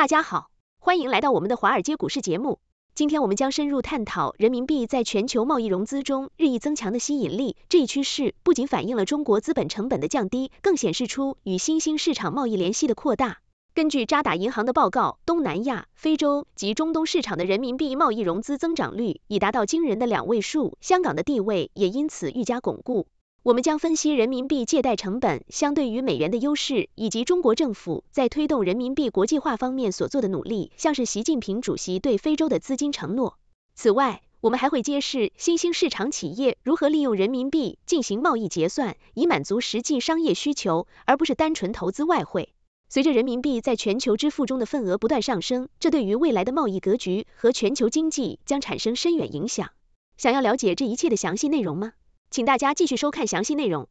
大家好，欢迎来到我们的华尔街股市节目。今天我们将深入探讨人民币在全球贸易融资中日益增强的吸引力。这一趋势不仅反映了中国资本成本的降低，更显示出与新兴市场贸易联系的扩大。根据渣打银行的报告，东南亚、非洲及中东市场的人民币贸易融资增长率已达到惊人的两位数，香港的地位也因此愈加巩固。我们将分析人民币借贷成本相对于美元的优势，以及中国政府在推动人民币国际化方面所做的努力，像是习近平主席对非洲的资金承诺。此外，我们还会揭示新兴市场企业如何利用人民币进行贸易结算，以满足实际商业需求，而不是单纯投资外汇。随着人民币在全球支付中的份额不断上升，这对于未来的贸易格局和全球经济将产生深远影响。想要了解这一切的详细内容吗？请大家继续收看详细内容。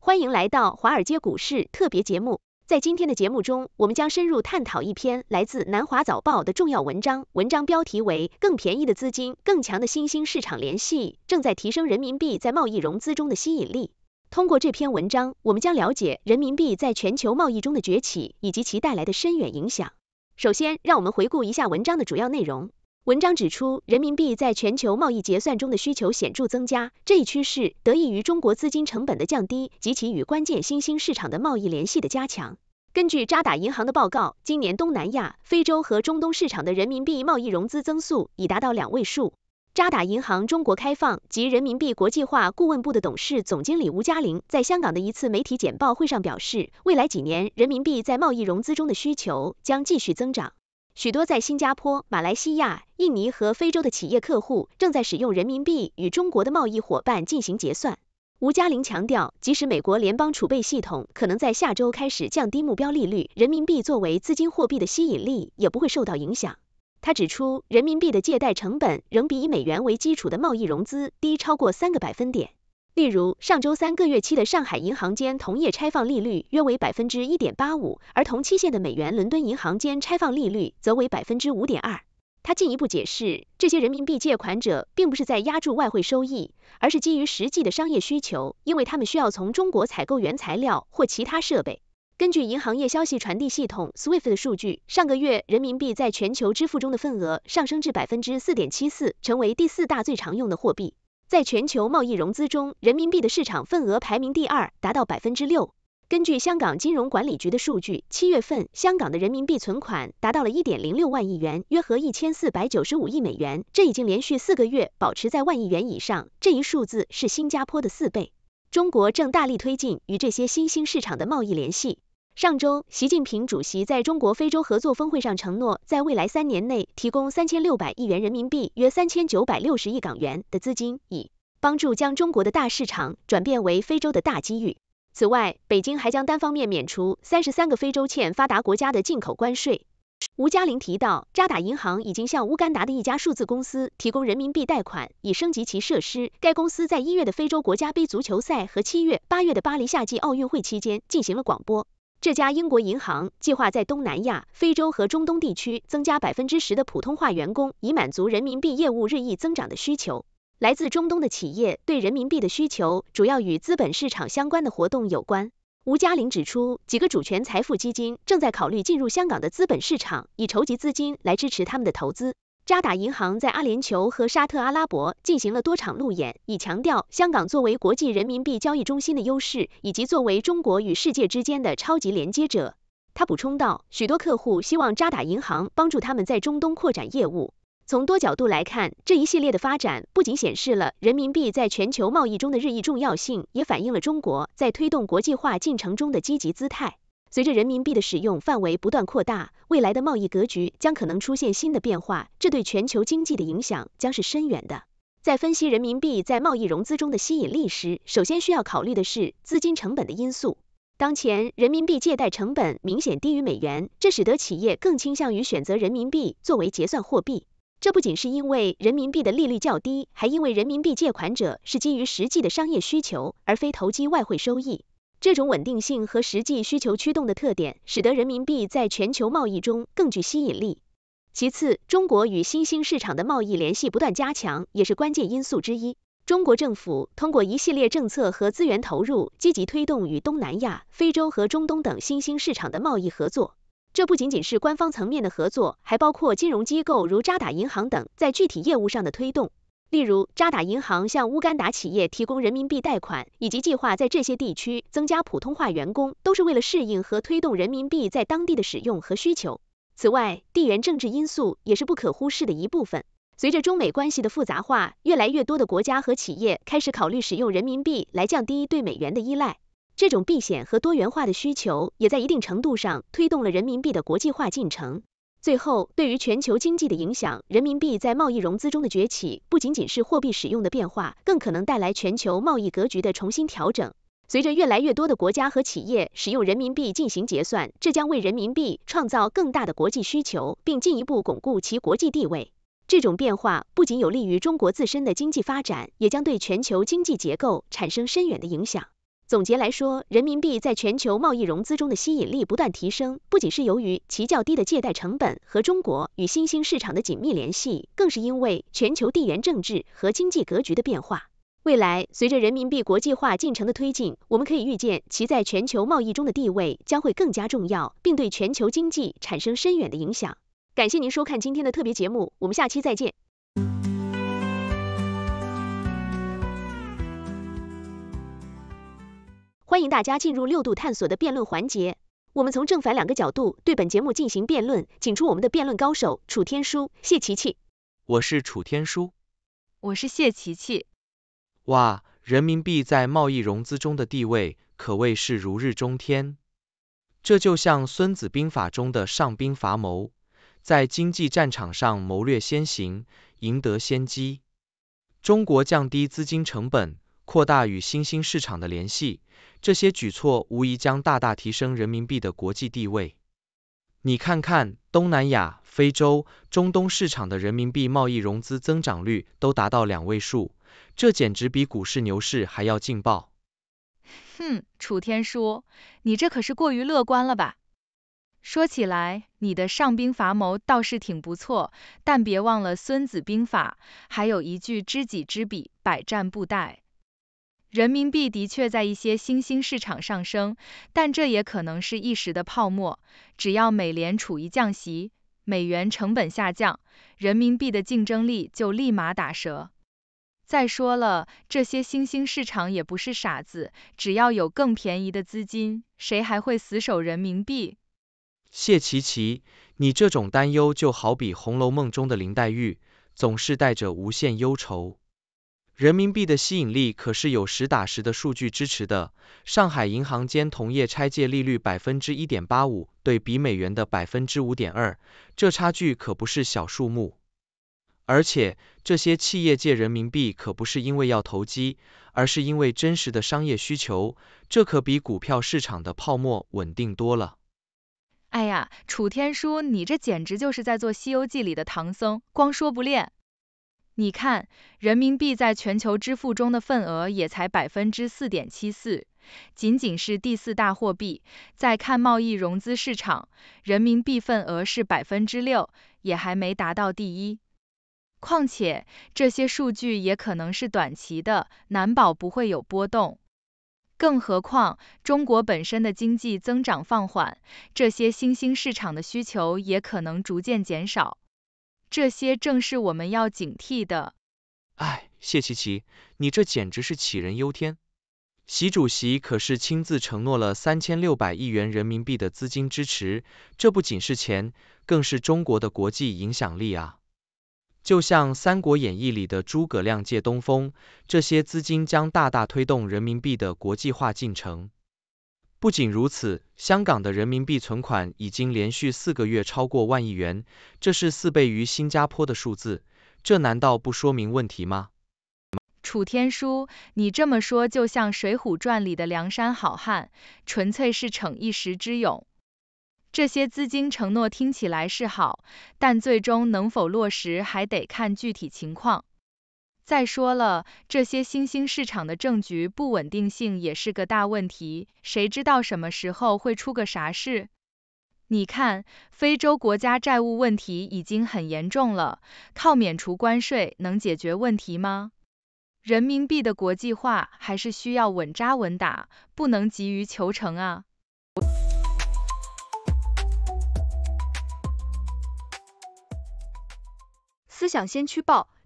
欢迎来到华尔街股市特别节目。在今天的节目中，我们将深入探讨一篇来自《南华早报》的重要文章。文章标题为《更便宜的资金，更强的新兴市场联系正在提升人民币在贸易融资中的吸引力》。通过这篇文章，我们将了解人民币在全球贸易中的崛起以及其带来的深远影响。首先，让我们回顾一下文章的主要内容。文章指出，人民币在全球贸易结算中的需求显著增加，这一趋势得益于中国资金成本的降低及其与关键新兴市场的贸易联系的加强。根据渣打银行的报告，今年东南亚、非洲和中东市场的人民币贸易融资增速已达到两位数。渣打银行中国开放及人民币国际化顾问部的董事总经理吴嘉玲在香港的一次媒体简报会上表示，未来几年人民币在贸易融资中的需求将继续增长。许多在新加坡、马来西亚、印尼和非洲的企业客户正在使用人民币与中国的贸易伙伴进行结算。吴嘉玲强调，即使美国联邦储备系统可能在下周开始降低目标利率，人民币作为资金货币的吸引力也不会受到影响。他指出，人民币的借贷成本仍比以美元为基础的贸易融资低超过三个百分点。例如，上周三，个月期的上海银行间同业拆放利率约为百分之一点八五，而同期限的美元伦敦银行间拆放利率则为百分之五点二。他进一步解释，这些人民币借款者并不是在压住外汇收益，而是基于实际的商业需求，因为他们需要从中国采购原材料或其他设备。根据银行业消息传递系统 SWIFT 的数据，上个月人民币在全球支付中的份额上升至百分之四点七四，成为第四大最常用的货币。在全球贸易融资中，人民币的市场份额排名第二，达到百分之六。根据香港金融管理局的数据，七月份香港的人民币存款达到了一点零六万亿元，约合一千四百九十五亿美元。这已经连续四个月保持在万亿元以上，这一数字是新加坡的四倍。中国正大力推进与这些新兴市场的贸易联系。上周，习近平主席在中国非洲合作峰会上承诺，在未来三年内提供三千六百亿元人民币（约三千九百六十亿港元）的资金，以帮助将中国的大市场转变为非洲的大机遇。此外，北京还将单方面免除三十三个非洲欠发达国家的进口关税。吴嘉玲提到，渣打银行已经向乌干达的一家数字公司提供人民币贷款，以升级其设施。该公司在一月的非洲国家杯足球赛和七月、八月的巴黎夏季奥运会期间进行了广播。这家英国银行计划在东南亚、非洲和中东地区增加百分之十的普通话员工，以满足人民币业务日益增长的需求。来自中东的企业对人民币的需求主要与资本市场相关的活动有关。吴嘉玲指出，几个主权财富基金正在考虑进入香港的资本市场，以筹集资金来支持他们的投资。渣打银行在阿联酋和沙特阿拉伯进行了多场路演，以强调香港作为国际人民币交易中心的优势，以及作为中国与世界之间的超级连接者。他补充道，许多客户希望渣打银行帮助他们在中东扩展业务。从多角度来看，这一系列的发展不仅显示了人民币在全球贸易中的日益重要性，也反映了中国在推动国际化进程中的积极姿态。随着人民币的使用范围不断扩大，未来的贸易格局将可能出现新的变化，这对全球经济的影响将是深远的。在分析人民币在贸易融资中的吸引力时，首先需要考虑的是资金成本的因素。当前，人民币借贷成本明显低于美元，这使得企业更倾向于选择人民币作为结算货币。这不仅是因为人民币的利率较低，还因为人民币借款者是基于实际的商业需求，而非投机外汇收益。这种稳定性和实际需求驱动的特点，使得人民币在全球贸易中更具吸引力。其次，中国与新兴市场的贸易联系不断加强，也是关键因素之一。中国政府通过一系列政策和资源投入，积极推动与东南亚、非洲和中东等新兴市场的贸易合作。这不仅仅是官方层面的合作，还包括金融机构如渣打银行等在具体业务上的推动。例如，渣打银行向乌干达企业提供人民币贷款，以及计划在这些地区增加普通话员工，都是为了适应和推动人民币在当地的使用和需求。此外，地缘政治因素也是不可忽视的一部分。随着中美关系的复杂化，越来越多的国家和企业开始考虑使用人民币来降低对美元的依赖。这种避险和多元化的需求，也在一定程度上推动了人民币的国际化进程。最后，对于全球经济的影响，人民币在贸易融资中的崛起不仅仅是货币使用的变化，更可能带来全球贸易格局的重新调整。随着越来越多的国家和企业使用人民币进行结算，这将为人民币创造更大的国际需求，并进一步巩固其国际地位。这种变化不仅有利于中国自身的经济发展，也将对全球经济结构产生深远的影响。总结来说，人民币在全球贸易融资中的吸引力不断提升，不仅是由于其较低的借贷成本和中国与新兴市场的紧密联系，更是因为全球地缘政治和经济格局的变化。未来，随着人民币国际化进程的推进，我们可以预见其在全球贸易中的地位将会更加重要，并对全球经济产生深远的影响。感谢您收看今天的特别节目，我们下期再见。欢迎大家进入六度探索的辩论环节。我们从正反两个角度对本节目进行辩论，请出我们的辩论高手楚天舒、谢琪琪。我是楚天舒，我是谢琪琪。哇，人民币在贸易融资中的地位可谓是如日中天。这就像《孙子兵法》中的“上兵伐谋”，在经济战场上谋略先行，赢得先机。中国降低资金成本。扩大与新兴市场的联系，这些举措无疑将大大提升人民币的国际地位。你看看东南亚、非洲、中东市场的人民币贸易融资增长率都达到两位数，这简直比股市牛市还要劲爆！哼，楚天舒，你这可是过于乐观了吧？说起来，你的上兵伐谋倒是挺不错，但别忘了《孙子兵法》，还有一句知己知彼，百战不殆。人民币的确在一些新兴市场上升，但这也可能是一时的泡沫。只要美联储一降息，美元成本下降，人民币的竞争力就立马打折。再说了，这些新兴市场也不是傻子，只要有更便宜的资金，谁还会死守人民币？谢琪琪，你这种担忧就好比《红楼梦》中的林黛玉，总是带着无限忧愁。人民币的吸引力可是有实打实的数据支持的，上海银行间同业拆借利率百分之一点八五，对比美元的百分之五点二，这差距可不是小数目。而且这些企业借人民币可不是因为要投机，而是因为真实的商业需求，这可比股票市场的泡沫稳定多了。哎呀，楚天舒，你这简直就是在做《西游记》里的唐僧，光说不练。你看，人民币在全球支付中的份额也才百分之四点七四，仅仅是第四大货币。再看贸易融资市场，人民币份额是百分之六，也还没达到第一。况且，这些数据也可能是短期的，难保不会有波动。更何况，中国本身的经济增长放缓，这些新兴市场的需求也可能逐渐减少。这些正是我们要警惕的。哎，谢琪琪，你这简直是杞人忧天。习主席可是亲自承诺了三千六百亿元人民币的资金支持，这不仅是钱，更是中国的国际影响力啊！就像《三国演义》里的诸葛亮借东风，这些资金将大大推动人民币的国际化进程。不仅如此，香港的人民币存款已经连续四个月超过万亿元，这是四倍于新加坡的数字，这难道不说明问题吗？楚天舒，你这么说就像《水浒传》里的梁山好汉，纯粹是逞一时之勇。这些资金承诺听起来是好，但最终能否落实，还得看具体情况。再说了，这些新兴市场的政局不稳定性也是个大问题，谁知道什么时候会出个啥事？你看，非洲国家债务问题已经很严重了，靠免除关税能解决问题吗？人民币的国际化还是需要稳扎稳打，不能急于求成啊。思想先驱报。